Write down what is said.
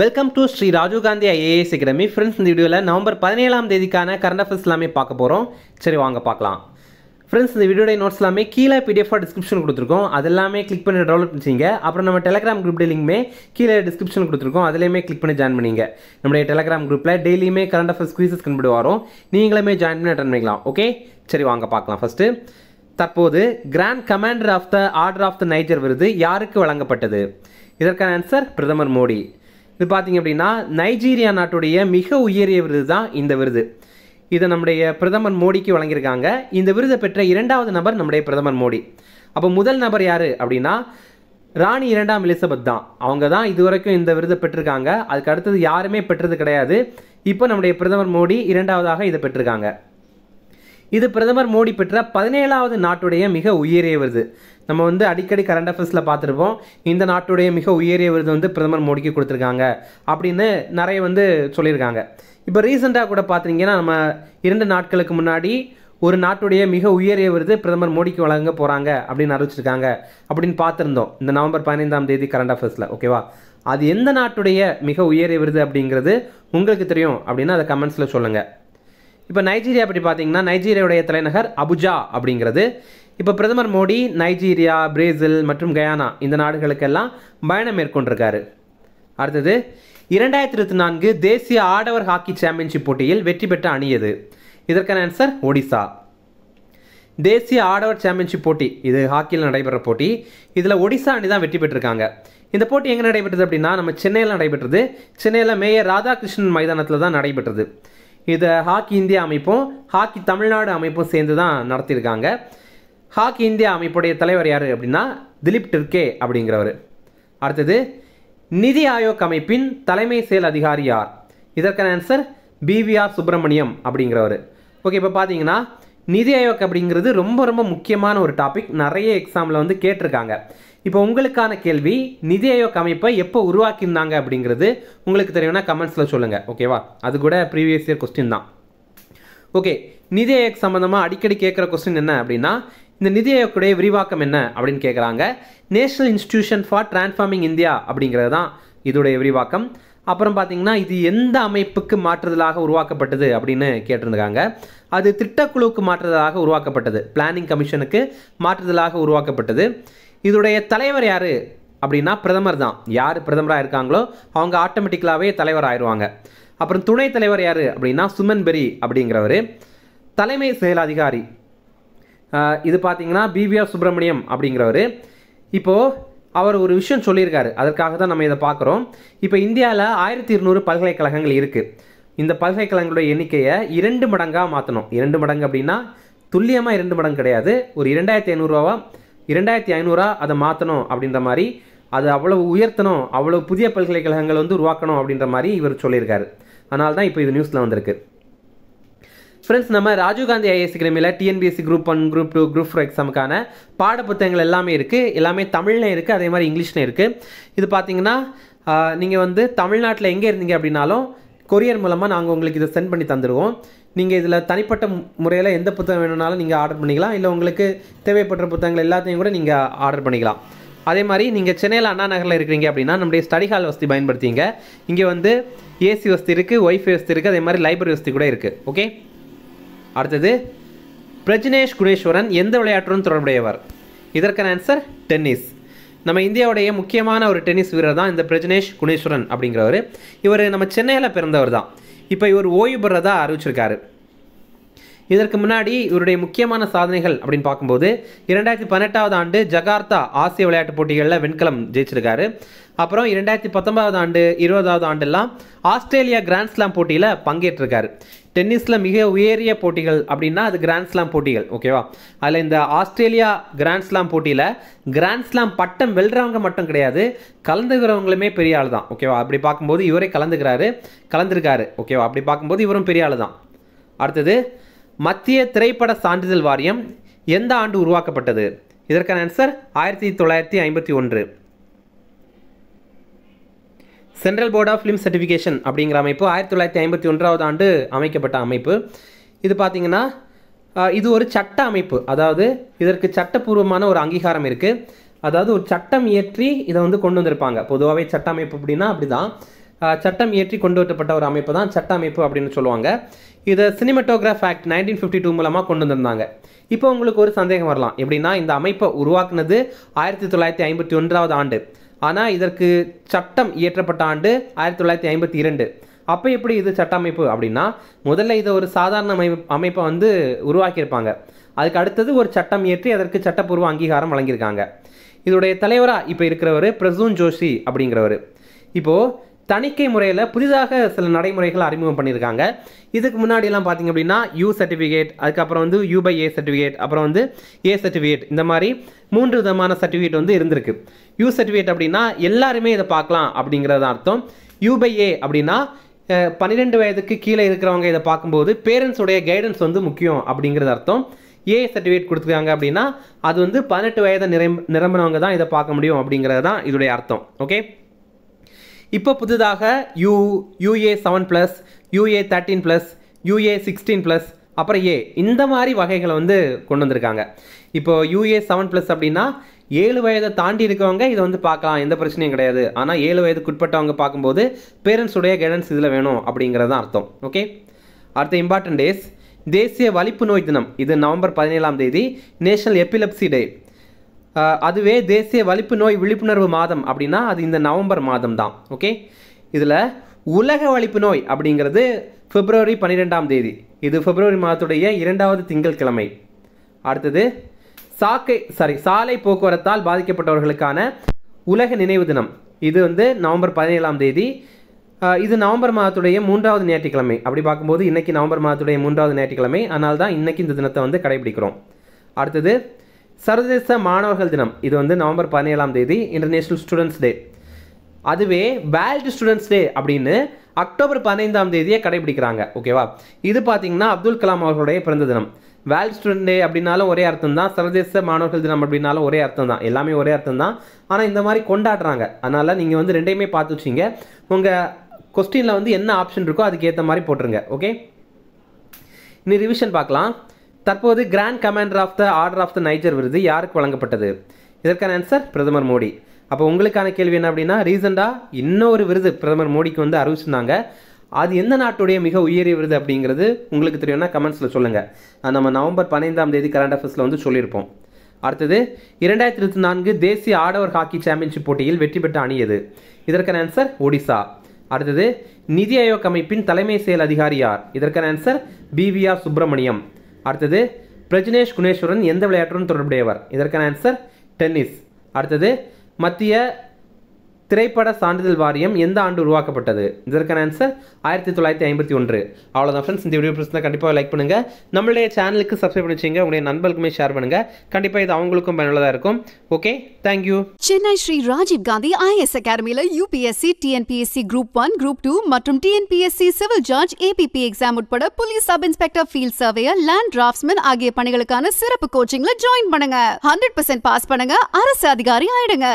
welcome to Shri Rajiv Gandhi IAS academy friends இந்த வீடியோவில் November பதினேழாம் தேதிக்கான கரண்ட் அஃபேர்ஸ் எல்லாமே பார்க்க போகிறோம் சரி வாங்க பார்க்கலாம் ஃப்ரெண்ட்ஸ் இந்த வீடியோடைய நோட்ஸ் எல்லாமே கீழே பிடிஎஃபாக டிஸ்கிரிப்ஷன் கொடுத்துருக்கோம் அது எல்லாமே கிளிக் பண்ணி டவுன்லோட் பண்ணிச்சிங்க அப்புறம் நம்ம டெலகிராம் குரூப் டெய்லியுமே கீழே டிஸ்கிரிப்ஷன் கொடுத்துருக்கோம் அதுலேயுமே கிளிக் பண்ணி ஜாயின் பண்ணிங்க நம்முடைய டெலிகிராம் குரூப்பில் டெய்லியுமே கரண்ட் அஃபேர்ஸ் குவிசஸ் கண்டுபிடி வரும் நீங்களுமே ஜாயின் பண்ணி அட்டன் பண்ணிக்கலாம் ஓகே சரி வாங்க பார்க்கலாம் ஃபஸ்ட்டு தற்போது grand commander of the order of the Niger விருது யாருக்கு வழங்கப்பட்டது இதற்கான ஆன்சர் பிரதமர் மோடி இது பார்த்தீங்க அப்படின்னா நைஜீரியா நாட்டுடைய மிக உயரிய விருது தான் இந்த விருது இதை நம்முடைய பிரதமர் மோடிக்கு வழங்கியிருக்காங்க இந்த விருதை பெற்ற இரண்டாவது நபர் நம்முடைய பிரதமர் மோடி அப்போ முதல் நபர் யார் அப்படின்னா ராணி இரண்டாம் எலிசபெத் தான் அவங்க தான் இதுவரைக்கும் இந்த விருதை பெற்றிருக்காங்க அதுக்கு அடுத்தது யாருமே பெற்றது கிடையாது இப்போ நம்முடைய பிரதமர் மோடி இரண்டாவதாக இதை பெற்றிருக்காங்க இது பிரதமர் மோடி பெற்ற பதினேழாவது நாட்டுடைய மிக உயரிய விருது நம்ம வந்து அடிக்கடி கரண்ட் அஃபேர்ஸில் பார்த்துருப்போம் இந்த நாட்டுடைய மிக உயரிய விருது வந்து பிரதமர் மோடிக்கு கொடுத்துருக்காங்க அப்படின்னு நிறைய வந்து சொல்லியிருக்காங்க இப்போ ரீசெண்டாக கூட பார்த்தீங்கன்னா நம்ம இரண்டு நாட்களுக்கு முன்னாடி ஒரு நாட்டுடைய மிக உயரிய விருது பிரதமர் மோடிக்கு வழங்க போகிறாங்க அப்படின்னு அறிவிச்சிருக்காங்க அப்படின்னு பார்த்துருந்தோம் இந்த நவம்பர் பதினைந்தாம் தேதி கரண்ட் அஃபேர்ஸில் ஓகேவா அது எந்த நாட்டுடைய மிக உயரிய விருது அப்படிங்கிறது உங்களுக்கு தெரியும் அப்படின்னா அதை கமெண்ட்ஸில் சொல்லுங்கள் இப்போ நைஜீரியா பற்றி பார்த்தீங்கன்னா நைஜீரியாவுடைய தலைநகர் அபுஜா அப்படிங்கிறது இப்போ பிரதமர் மோடி நைஜீரியா பிரேசில் மற்றும் கயானா இந்த நாடுகளுக்கெல்லாம் பயணம் மேற்கொண்டிருக்காரு அடுத்தது இரண்டாயிரத்தி இருபத்தி நான்கு தேசிய ஆடவர் ஹாக்கி சாம்பியன்ஷிப் போட்டியில் வெற்றி பெற்ற அணி இதற்கான ஆன்சர் ஒடிசா தேசிய ஆடவர் சாம்பியன்ஷிப் போட்டி இது ஹாக்கியில் நடைபெற போட்டி இதில் ஒடிசா அணி தான் வெற்றி பெற்றிருக்காங்க இந்த போட்டி எங்கே நடைபெற்றது அப்படின்னா நம்ம சென்னையில் நடைபெற்றது சென்னையில் மேயர் ராதாகிருஷ்ணன் மைதானத்தில் தான் நடைபெற்றது இதை ஹாக்கி இந்தியா அமைப்பும் ஹாக்கி தமிழ்நாடு அமைப்பும் சேர்ந்து தான் நடத்தியிருக்காங்க ஹாக்கி இந்தியா அமைப்புடைய தலைவர் யார் அப்படின்னா திலீப் டிர்கே அப்படிங்கிறவர் அடுத்தது நிதி ஆயோக் அமைப்பின் தலைமை செயல் அதிகாரி யார் இதற்கான ஆன்சர் பிவிஆர் சுப்பிரமணியம் அப்படிங்கிறவர் ஓகே இப்போ பார்த்தீங்கன்னா நிதி ஆயோக் அப்படிங்கிறது ரொம்ப ரொம்ப முக்கியமான ஒரு டாபிக் நிறைய எக்ஸாமில் வந்து கேட்டிருக்காங்க இப்போ உங்களுக்கான கேள்வி நிதி ஆயோக் அமைப்பை எப்போ உருவாக்கியிருந்தாங்க அப்படிங்கிறது உங்களுக்கு தெரியும்னா கமெண்ட்ஸில் சொல்லுங்கள் ஓகேவா அது கூட ப்ரீவியஸ் இயர் கொஸ்டின் தான் ஓகே நிதி ஆயோக் சம்மந்தமாக அடிக்கடி கேட்குற கொஸ்டின் என்ன அப்படின்னா இந்த நிதி ஆயோக்குடைய விரிவாக்கம் என்ன அப்படின்னு கேட்குறாங்க national institution for transforming India அப்படிங்கிறது தான் இதோடைய விரிவாக்கம் அப்புறம் பார்த்தீங்கன்னா இது எந்த அமைப்புக்கு மாற்றுதலாக உருவாக்கப்பட்டது அப்படின்னு கேட்டிருந்தாங்க அது திட்டக்குழுவுக்கு மாற்றுதலாக உருவாக்கப்பட்டது பிளானிங் கமிஷனுக்கு மாற்றுதலாக உருவாக்கப்பட்டது இதோடைய தலைவர் யார் அப்படின்னா பிரதமர் தான் யார் பிரதமராக இருக்காங்களோ அவங்க ஆட்டோமேட்டிக்கலாகவே தலைவர் ஆயிடுவாங்க அப்புறம் துணைத் தலைவர் யார் அப்படின்னா சுமன் பெரி அப்படிங்கிறவர் தலைமை செயல் அதிகாரி இது பார்த்தீங்கன்னா பிவிஆர் சுப்பிரமணியம் அப்படிங்கிறவர் இப்போது அவர் ஒரு விஷயம் சொல்லியிருக்காரு அதற்காக தான் நம்ம இதை பார்க்குறோம் இப்போ இந்தியாவில் ஆயிரத்தி இருநூறு பல்கலைக்கழகங்கள் இருக்குது இந்த பல்கலைக்கழகங்களோட எண்ணிக்கையை இரண்டு மடங்காக மாற்றணும் இரண்டு மடங்கு அப்படின்னா துல்லியமாக இரண்டு மடங்கு கிடையாது ஒரு இரண்டாயிரத்தி ஐநூறுரூவா இரண்டாயிரத்தி ஐநூறுரூவா அதை மாற்றணும் அப்படின்ற மாதிரி அது அவ்வளவு உயர்த்தணும் அவ்வளோ புதிய பல்கலைக்கழகங்கள் வந்து உருவாக்கணும் அப்படின்ற மாதிரி இவர் சொல்லியிருக்காரு அதனால தான் இப்போ இது நியூஸில் வந்திருக்கு ஃப்ரெண்ட்ஸ் நம்ம ராஜீவ்காந்தி ஐஏஎஸ் கிரமியில் TNPSC group one group two group four எக்ஸாமுக்கான பாடப்புத்தகங்கள் எல்லாமே இருக்குது எல்லாமே தமிழ்லையும் இருக்குது அதே மாதிரி இங்கிலீஷ்லையும் இருக்குது இது பார்த்தீங்கன்னா நீங்கள் வந்து தமிழ்நாட்டில் எங்கே இருந்தீங்க அப்படின்னாலும் கொரியர் மூலமாக நாங்கள் உங்களுக்கு இதை சென்ட் பண்ணி தந்துடுவோம் நீங்கள் இதில் தனிப்பட்ட முறையில் எந்த புத்தகம் வேணும்னாலும் நீங்கள் ஆர்டர் பண்ணிக்கலாம் இல்லை உங்களுக்கு தேவைப்பட்ட புத்தகங்கள் எல்லாத்தையும் கூட நீங்கள் ஆர்டர் பண்ணிக்கலாம் அதே மாதிரி நீங்கள் சென்னையில் அண்ணா நகரில் இருக்கிறீங்க அப்படின்னா நம்முடைய ஸ்டடி ஹால் வசதி பயன்படுத்திங்க இங்கே வந்து ஏசி வசதி இருக்குது ஒய்ஃபை வசதி இருக்குது அதே மாதிரி லைப்ரரி வசதி கூட இருக்குது ஓகே அடுத்தது பிரஜ்னேஷ் குணேஸ்வரன் எந்த விளையாட்டுடன் தொடர்புடையவர் இதற்கான ஆன்சர் டென்னிஸ் நம்ம இந்தியாவுடைய முக்கியமான ஒரு டென்னிஸ் வீரர் தான் இந்த பிரஜ்னேஷ் குணேஸ்வரன் அப்படிங்கிறவர் இவர் நம்ம சென்னையில் பிறந்தவர் தான் இப்போ இவர் ஓய்வு பெறதா அறிவிச்சிருக்காரு இதற்கு முன்னாடி இவருடைய முக்கியமான சாதனைகள் அப்படின்னு பார்க்கும்போது இரண்டாயிரத்தி பன்னெண்டாவது ஆண்டு ஜகார்த்தா ஆசிய விளையாட்டுப் போட்டிகளில் வெண்கலம் ஜெயிச்சிருக்காரு அப்புறம் இரண்டாயிரத்தி பத்தொன்பதாவது ஆண்டு இருபதாவது ஆண்டெல்லாம் ஆஸ்திரேலியா கிராண்ட்ஸ்லாம் போட்டியில் பங்கேற்றிருக்காரு டென்னிஸில் மிக உயரிய போட்டிகள் அப்படின்னா அது கிராண்ட்ஸ்லாம் போட்டிகள் ஓகேவா அதில் இந்த ஆஸ்திரேலியா கிராண்ட்ஸ்லாம் போட்டியில் கிராண்ட்ஸ்லாம் பட்டம் வெல்றவங்க மட்டும் கிடையாது கலந்துக்கிறவங்களுமே பெரிய ஆள் தான் ஓகேவா அப்படி பார்க்கும்போது இவரே கலந்துக்கிறாரு கலந்துருக்காரு ஓகேவா அப்படி பார்க்கும்போது இவரும் பெரிய ஆள் தான் அடுத்தது மத்திய திரைப்பட சான்றிதழ் வாரியம் எந்த ஆண்டு உருவாக்கப்பட்டது இதற்கான ஆன்சர் ஆயிரத்தி தொள்ளாயிரத்தி ஐம்பத்தி ஒன்று central board of film certification அப்படிங்கிற அமைப்பு ஆயிரத்தி தொள்ளாயிரத்தி ஐம்பத்தி ஒன்றாவது ஆண்டு அமைக்கப்பட்ட அமைப்பு இது பார்த்திங்கன்னா இது ஒரு சட்ட அமைப்பு அதாவது இதற்கு சட்டப்பூர்வமான ஒரு அங்கீகாரம் இருக்குது அதாவது ஒரு சட்டம் இயற்றி இதை வந்து கொண்டு வந்திருப்பாங்க பொதுவாகவே சட்ட அமைப்பு அப்படின்னா அப்படி சட்டம் இயற்றி கொண்டு வரப்பட்ட ஒரு அமைப்பு தான் சட்ட அமைப்பு அப்படின்னு சொல்லுவாங்க இதை cinematograph act nineteen fifty two மூலமாக கொண்டு வந்திருந்தாங்க இப்போ உங்களுக்கு ஒரு சந்தேகம் வரலாம் எப்படின்னா இந்த அமைப்பை உருவாக்குனது ஆயிரத்தி தொள்ளாயிரத்தி ஐம்பத்தி ஒன்றாவது ஆண்டு ஆனால் இதற்கு சட்டம் இயற்றப்பட்ட ஆண்டு ஆயிரத்தி தொள்ளாயிரத்தி ஐம்பத்தி இரண்டு அப்போ எப்படி இது சட்ட அமைப்பு அப்படின்னா முதல்ல இதை ஒரு சாதாரண அமை அமைப்பை வந்து உருவாக்கியிருப்பாங்க அதுக்கு அடுத்தது ஒரு சட்டம் இயற்றி அதற்கு சட்டப்பூர்வ அங்கீகாரம் வழங்கியிருக்காங்க இதோடைய தலைவராக இப்போ இருக்கிறவர் பிரசூன் ஜோஷி அப்படிங்கிறவர் இப்போது தணிக்கை முறையில் புதிதாக சில நடைமுறைகள் அறிமுகம் பண்ணியிருக்காங்க இதுக்கு முன்னாடியெல்லாம் பார்த்திங்க அப்படின்னா யூ சர்டிஃபிகேட் அதுக்கப்புறம் வந்து யூ பை ஏ சர்டிஃபிகேட் அப்புறம் வந்து ஏ சர்டிஃபிகேட் இந்த மாதிரி மூன்று விதமான சர்டிஃபிகேட் வந்து இருந்திருக்கு யூ சர்டிஃபிகேட் அப்படின்னா எல்லாருமே இதை பார்க்கலாம் அப்படிங்கிறது அர்த்தம் யூ பை ஏ அப்படின்னா பன்னிரெண்டு வயதுக்கு கீழே இருக்கிறவங்க இதை பார்க்கும்போது பேரண்ட்ஸுடைய கைடன்ஸ் வந்து முக்கியம் அப்படிங்கிறது அர்த்தம் ஏ சர்டிஃபிகேட் கொடுத்துருக்காங்க அப்படின்னா அது வந்து பதினெட்டு வயதை நிரம்ப நிரம்பினவங்க தான் இதை பார்க்க முடியும் அப்படிங்கிறது தான் இதோடைய அர்த்தம் ஓகே இப்போ புதிதாக U UA seven plus UA thirteen plus UA sixteen plus அப்புறம் ஏ இந்த மாதிரி வகைகளை வந்து கொண்டு வந்திருக்காங்க இப்போ யூஏ செவன் ப்ளஸ் அப்படின்னா ஏழு வயதை தாண்டி இருக்கவங்க இதை வந்து பார்க்கலாம் எந்த பிரச்சனையும் கிடையாது ஆனால் ஏழு வயதுக்குட்பட்டவங்க பார்க்கும்போது பேரண்ட்ஸுடைய கைடன்ஸ் இதில் வேணும் அப்படிங்கிறது தான் அர்த்தம் ஓகே அடுத்த இம்பார்ட்டன்ட் டேஸ் தேசிய வலிப்பு நோய் தினம் இது நவம்பர் பதினேழாம் தேதி நேஷனல் எப்பிலப்சி டே அதுவே தேசிய வலிப்பு நோய் விழிப்புணர்வு மாதம் அப்படின்னா அது இந்த நவம்பர் மாதம் தான் ஓகே இதில் உலக வலிப்பு நோய் அப்படிங்கிறது பிப்ரவரி பன்னிரெண்டாம் தேதி இது பிப்ரவரி மாதத்துடைய இரண்டாவது திங்கள் கிழமை அடுத்தது சாக்கை சாரி சாலை போக்குவரத்தால் பாதிக்கப்பட்டவர்களுக்கான உலக நினைவு தினம் இது வந்து நவம்பர் பதினேழாம் தேதி இது நவம்பர் மாதத்துடைய மூன்றாவது ஞாயிற்றுக்கிழமை அப்படி பார்க்கும்போது இன்றைக்கி நவம்பர் மாதத்துடைய மூன்றாவது ஞாயிற்றுக்கிழமை அதனால் தான் இன்றைக்கி இந்த தினத்தை வந்து கடைபிடிக்கிறோம் அடுத்தது சர்வதேச மாணவர்கள் தினம் இது வந்து நவம்பர் பதினேழாம் தேதி இன்டர்நேஷ்னல் ஸ்டூடெண்ட்ஸ் டே அதுவே வேர்ல்டு ஸ்டூடெண்ட்ஸ் டே அப்படின்னு அக்டோபர் பதினைந்தாம் தேதியே கடைபிடிக்கிறாங்க ஓகேவா இது பார்த்தீங்கன்னா அப்துல் கலாம் அவர்களுடைய பிறந்த தினம் வேர்ல்டு ஸ்டூடெண்ட் டே அப்படின்னாலும் ஒரே அர்த்தம் தான் சர்வதேச மாணவர்கள் தினம் அப்படின்னாலும் ஒரே அர்த்தம் தான் எல்லாமே ஒரே அர்த்தம் தான் ஆனால் இந்த மாதிரி கொண்டாடுறாங்க அதனால் நீங்கள் வந்து ரெண்டையுமே பார்த்து வச்சிங்க உங்கள் கொஸ்டினில் வந்து என்ன ஆப்ஷன் இருக்கோ அதுக்கேற்ற மாதிரி போட்டுருங்க ஓகே இன்னும் ரிவிஷன் பார்க்கலாம் தற்போது grand commander of the order of the Niger விருது யாருக்கு வழங்கப்பட்டது இதற்கான ஆன்சர் பிரதமர் மோடி அப்போ உங்களுக்கான கேள்வி என்ன அப்படின்னா ரீசெண்டாக இன்னொரு விருது பிரதமர் மோடிக்கு வந்து அறிவிச்சிருந்தாங்க அது எந்த நாட்டுடைய மிக உயரிய விருது அப்படிங்கிறது உங்களுக்கு தெரியும்னா கமெண்ட்ஸில் சொல்லுங்கள் நம்ம நவம்பர் பதினைந்தாம் தேதி கரண்ட் அஃபேர்ஸில் வந்து சொல்லியிருப்போம் அடுத்தது இரண்டாயிரத்தி இருபத்தி நான்கு தேசிய ஆடவர் ஹாக்கி சாம்பியன்ஷிப் போட்டியில் வெற்றி பெற்ற அணியது இதற்கான ஆன்சர் ஒடிசா அடுத்தது நிதி ஆயோக் அமைப்பின் தலைமை செயல் அதிகாரி யார் இதற்கான ஆன்சர் பிவிஆர் சுப்பிரமணியம் அடுத்தது பிரஜ்னேஷ் குணேஸ்வரன் எந்த விளையாட்டுடன் தொடர்புடையவர் இதற்கான ஆன்சர் டென்னிஸ் அடுத்தது மத்திய திரைப்பட சான்றிதழ் வாரியம் எந்த ஆண்டு உருவாக்கப்பட்டது இதற்கான ஆன்சர் ஆயிரத்தி தொள்ளாயிரத்தி ஐம்பத்தி ஒன்று அவ்வளோதான் ஃப்ரெண்ட்ஸ் இந்த வீடியோ பிடிச்சிருந்தா கண்டிப்பாக லைக் பண்ணுங்கள் நம்மளுடைய சேனலுக்கு சப்ஸ்கிரைப் பண்ணி வச்சுங்க உங்களுடைய நண்பர்களுக்குமே ஷேர் பண்ணுங்கள் கண்டிப்பாக இது அவங்களுக்கும் பயனுள்ளதாக இருக்கும் okay thank you Chennai Shri Rajiv Gandhi IAS அகாடமியில் UPSC TNPSC group one group two மற்றும் TNPSC civil judge APP exam உட்பட police sub inspector field surveyor land draftsman ஆகிய பணிகளுக்கான சிறப்பு கோச்சிங்ல ஜாயின் பண்ணுங்க ஹண்ட்ரட் பர்சன்ட் பாஸ் பண்ணுங்க அரசு அதிகாரி ஆயிடுங்க